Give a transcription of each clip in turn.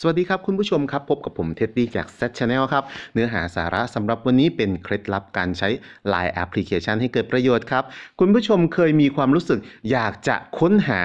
สวัสดีครับคุณผู้ชมครับ พบกับผมเท็ดดี้จาก Z Channel ครับ เนื้อหาสาระสำหรับวันนี้เป็นเคล็ดลับการใช้ Line แอปพลิเคชันให้เกิดประโยชน์ครับ คุณผู้ชมเคยมีความรู้สึกอยากจะค้นหา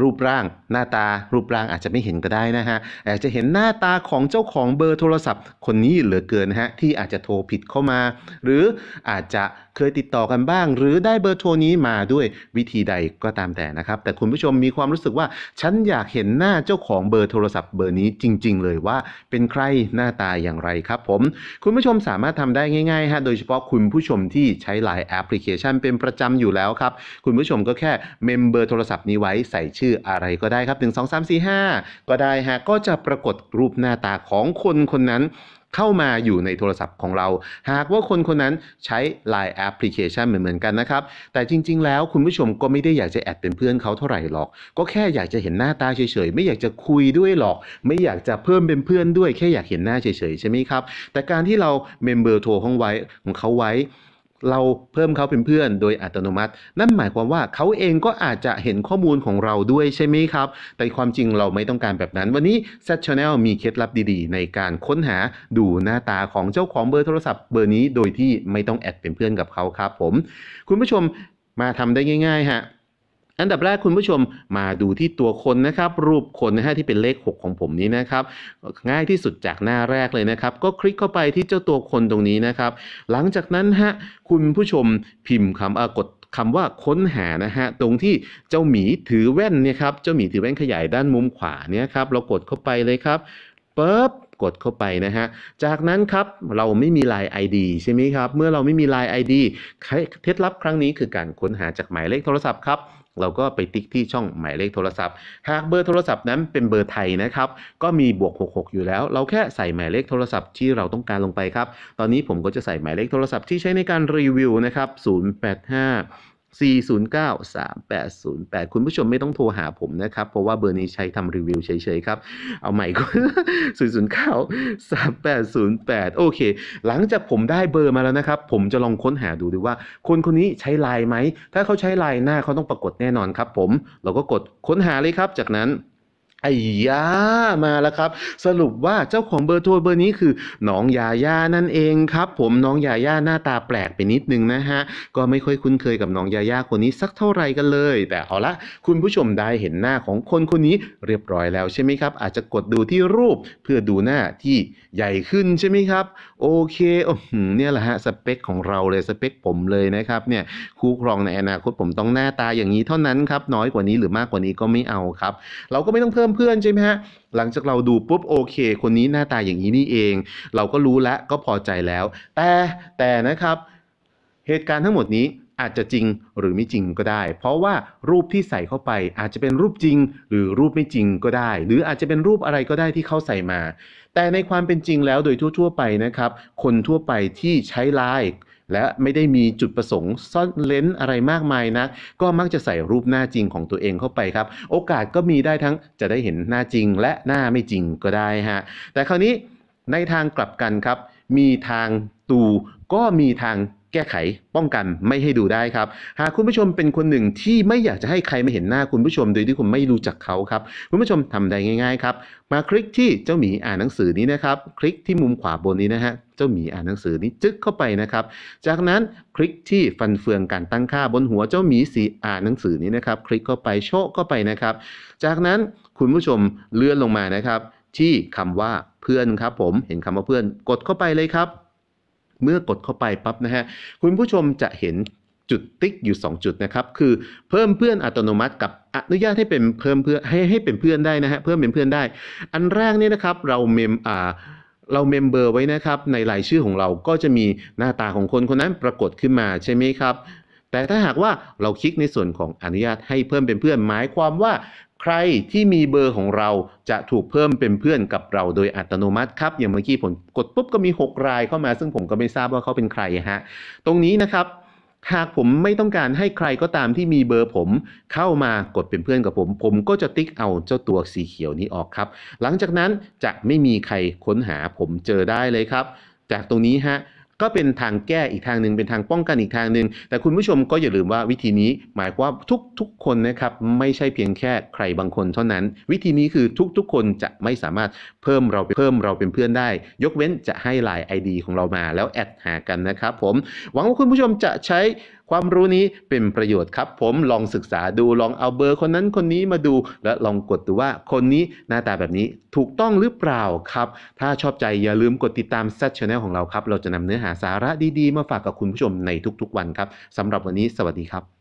รูปร่างหน้าตารูปร่างอาจจะไม่เห็นก็ได้นะฮะอาจจะเห็นหน้าตาของเจ้าของเบอร์โทรศัพท์คนนี้เหลือเกินฮะ ที่อาจจะโทรผิดเข้ามา หรืออาจจะเคยติดต่อกันบ้าง หรือได้เบอร์โทรนี้มาด้วยวิธีใดก็ตามแต่นะครับแต่คุณผู้ชมมีความรู้สึกว่าฉันอยากเห็นหน้าเจ้าของเบอร์โทรศัพท์เบอร์นี้จริงจริง ๆ เลยว่าเป็นใครหน้าตาอย่างไรครับผม คุณผู้ชมสามารถทำได้ง่าย ๆ ฮะ โดยเฉพาะคุณผู้ชมที่ใช้หลายแอปพลิเคชันเป็นประจำอยู่แล้วครับ คุณผู้ชมก็แค่เมมเบอร์โทรศัพท์นี้ไว้ใส่ชื่ออะไรก็ได้ครับ 1 2 3 4 5 ก็ได้ฮะก็จะปรากฏรูปหน้าตาของคนคนนั้นเข้ามาอยู่ในโทรศัพท์ของเรา หากว่าคนคนนั้นใช้ Line แอปพลิเคชันเหมือนกันนะครับ แต่จริง ๆ แล้วคุณผู้ชมก็ไม่ได้อยากจะแอดเป็นเพื่อนเขาเท่าไหร่หรอก ก็แค่อยากจะเห็นหน้าตาเฉยๆไม่อยากจะคุยด้วยหรอก ไม่อยากจะเพิ่มเป็นเพื่อนด้วยแค่อยากเห็นหน้าเฉยๆใช่ไหมครับ แต่การที่เราเมมเบอร์โทรของไว้ของเขาไว้เราเพิ่มเขาเป็นเพื่อนโดยอัตโนมัติ นั่นหมายความว่าเขาเองก็อาจจะเห็นข้อมูลของเราด้วยใช่ไหมครับ แต่ความจริงเราไม่ต้องการแบบนั้น วันนี้ Set Channel มีเคล็ดลับดีๆ ในการค้นหาดูหน้าตาของเจ้าของเบอร์โทรศัพท์เบอร์นี้ โดยที่ไม่ต้องแอดเป็นเพื่อนกับเขาครับผม คุณผู้ชมมาทำได้ง่ายๆ ฮะอันดับแรกคุณผู้ชมมาดูที่ตัวคนนะครับรูปคนนะฮะที่เป็นเลข 6 ของผมนี้นะครับ ง่ายที่สุดจากหน้าแรกเลยนะครับ ก็คลิกเข้าไปที่เจ้าตัวคนตรงนี้นะครับ หลังจากนั้นฮะคุณผู้ชมพิมพ์คำกดคำว่าค้นหานะฮะตรงที่เจ้าหมีถือแว่นเนี่ยครับ เจ้าหมีถือแว่นขยายด้านมุมขวาเนี่ยครับ เรากดเข้าไปเลยครับปุ๊บกดเข้าไปนะฮะจากนั้นครับเราไม่มีลาย ID ใช่ไหมครับเมื่อเราไม่มีลาย ID เคล็ดลับครั้งนี้คือการค้นหาจากหมายเลขโทรศัพท์ครับเราก็ไปติ๊กที่ช่องหมายเลขโทรศัพท์ หากเบอร์โทรศัพท์นั้นเป็นเบอร์ไทยนะครับ ก็มีบวก 66 อยู่แล้ว เราแค่ใส่หมายเลขโทรศัพท์ที่เราต้องการลงไปครับ ตอนนี้ผมก็จะใส่หมายเลขโทรศัพท์ที่ใช้ในการรีวิวนะครับ 085 4093808 คุณผู้ชมไม่ต้องโทรหาผมนะครับ เพราะว่าเบอร์นี้ใช้ทำรีวิวเฉยๆครับ เอาใหม่ก็4093808 โอเค หลังจากผมได้เบอร์มาแล้วนะครับ ผมจะลองค้นหาดูดูว่าคนคนนี้ใช้ไลน์ไหม ถ้าเขาใช้ไลน์หน้าเขาต้องปรากฏแน่นอนครับผม เราก็กดค้นหาเลยครับจากนั้นไอ้ยามาแล้วครับ สรุปว่าเจ้าของเบอร์โทรเบอร์นี้คือน้องยาย่านั่นเองครับ ผมน้องยาย่าหน้าตาแปลกไปนิดนึงนะฮะ ก็ไม่ค่อยคุ้นเคยกับน้องยาย่า คนนี้สักเท่าไหร่กันเลย แต่ เอาละคุณผู้ชมได้เห็นหน้าของคนคนนี้เรียบร้อยแล้วใช่ไหมครับอาจจะกดดูที่รูปเพื่อดูหน้าที่ใหญ่ขึ้นใช่ไหมครับ โอเคเนี่ยแหละฮะสเปคของเราเลยสเปคผมเลยนะครับเนี่ยคู่ครองในอนาคตผมต้องหน้าตาอย่างนี้เท่านั้นครับน้อยกว่านี้หรือมากกว่านี้ก็ไม่เอาครับเราก็ไม่ต้องเพิ่มเพื่อนใช่ไหมฮะหลังจากเราดูปุ๊บโอเค คนนี้หน้าตาอย่างนี้นี่เอง เราก็รู้แล้ว ก็พอใจแล้ว แต่แต่นะครับ เหตุการณ์ทั้งหมดนี้อาจจะจริงหรือไม่จริงก็ได้ เพราะว่ารูปที่ใส่เข้าไปอาจจะเป็นรูปจริงหรือรูปไม่จริงก็ได้ หรืออาจจะเป็นรูปอะไรก็ได้ที่เขาใส่มา แต่ในความเป็นจริงแล้วโดยทั่วๆ ไปนะครับ คนทั่วไปที่ใช้ไลน์และไม่ได้มีจุดประสงค์ซ่อนเลนอะไรมากมายนะ ก็มักจะใส่รูปหน้าจริงของตัวเองเข้าไปครับ โอกาสก็มีได้ทั้งจะได้เห็นหน้าจริงและหน้าไม่จริงก็ได้ฮะ แต่คราวนี้ในทางกลับกันครับ มีทางตู ก็มีทางแก้ไขป้องกันไม่ให้ดูได้ครับ หากคุณผู้ชมเป็นคนหนึ่งที่ไม่อยากจะให้ใครมาเห็นหน้าคุณผู้ชมโดยที่คุณไม่รู้จักเขาครับ คุณผู้ชมทำได้ง่ายๆครับมาคลิกที่เจ้าหมีอ่านหนังสือนี้นะครับ คลิกที่มุมขวาบนนี้นะฮะเจ้าหมีอ่านหนังสือนี้จึ๊กเข้าไปนะครับ จากนั้นคลิกที่ฟันเฟืองการตั้งค่าบนหัว เจ้าหมีสีอ่านหนังสือนี้นะครับ คลิกเข้าไปโชกเข้าไปนะครับ จากนั้นคุณผู้ชมเลื่อนลงมานะครับ ที่คำว่าเพื่อนครับ ผมเห็นคำว่าเพื่อน กดเข้าไปเลยครับเมื่อกดเข้าไปปั๊บนะฮะ คุณผู้ชมจะเห็นจุดติ๊กอยู่ 2 จุดนะครับ คือเพิ่มเพื่อนอัตโนมัติกับอนุญาตให้เป็นเพิ่มเพื่อนให้ให้เป็นเพื่อนได้นะฮะเพิ่มเป็นเพื่อนได้ อันแรกเนี่ยนะครับเราเมมอ่าเราเมมเบอร์ไว้นะครับ ในรายชื่อของเราก็จะมีหน้าตาของคนคนนั้นปรากฏขึ้นมาใช่ไหมครับแต่ถ้าหากว่าเราคลิกในส่วนของอนุญาตให้เพิ่มเป็นเพื่อนหมายความว่าใครที่มีเบอร์ของเราจะถูกเพิ่มเป็นเพื่อนกับเราโดยอัตโนมัติครับ อย่างเมื่อกี้ผมกดปุ๊บก็มี6รายเข้ามาซึ่งผมก็ไม่ทราบว่าเขาเป็นใครฮะตรงนี้นะครับ หากผมไม่ต้องการให้ใครก็ตามที่มีเบอร์ผมเข้ามากดเป็นเพื่อนกับผม ผมก็จะติ๊กเอาเจ้าตัวสีเขียวนี้ออกครับ หลังจากนั้นจะไม่มีใครค้นหาผมเจอได้เลยครับ จากตรงนี้ฮะก็เป็นทางแก้อีกทางหนึ่งเป็นทางป้องกันอีกทางหนึ่งแต่คุณผู้ชมก็อย่าลืมว่าวิธีนี้หมายความทุกทุกคนนะครับ ไม่ใช่เพียงแค่ใครบางคนเท่านั้น วิธีนี้คือทุกๆ คนจะไม่สามารถเพิ่มเราเพิ่มเราเป็นเพื่อนได้ ยกเว้นจะให้ไลน์ ID ของเรามา แล้วแอดหากันนะครับผมหวังว่าคุณผู้ชมจะใช้ความรู้นี้เป็นประโยชน์ครับ ผมลองศึกษาดูลองเอาเบอร์คนนั้นคนนี้มาดู และลองกดดูว่าคนนี้หน้าตาแบบนี้ถูกต้องหรือเปล่าครับ ถ้าชอบใจอย่าลืมกดติดตาม s ซ c h a n n ของเราครับ เราจะนำเนื้อหาสาระดีๆ มาฝากกับคุณผู้ชมในทุกๆวันครับสำหรับวันนี้สวัสดีครับ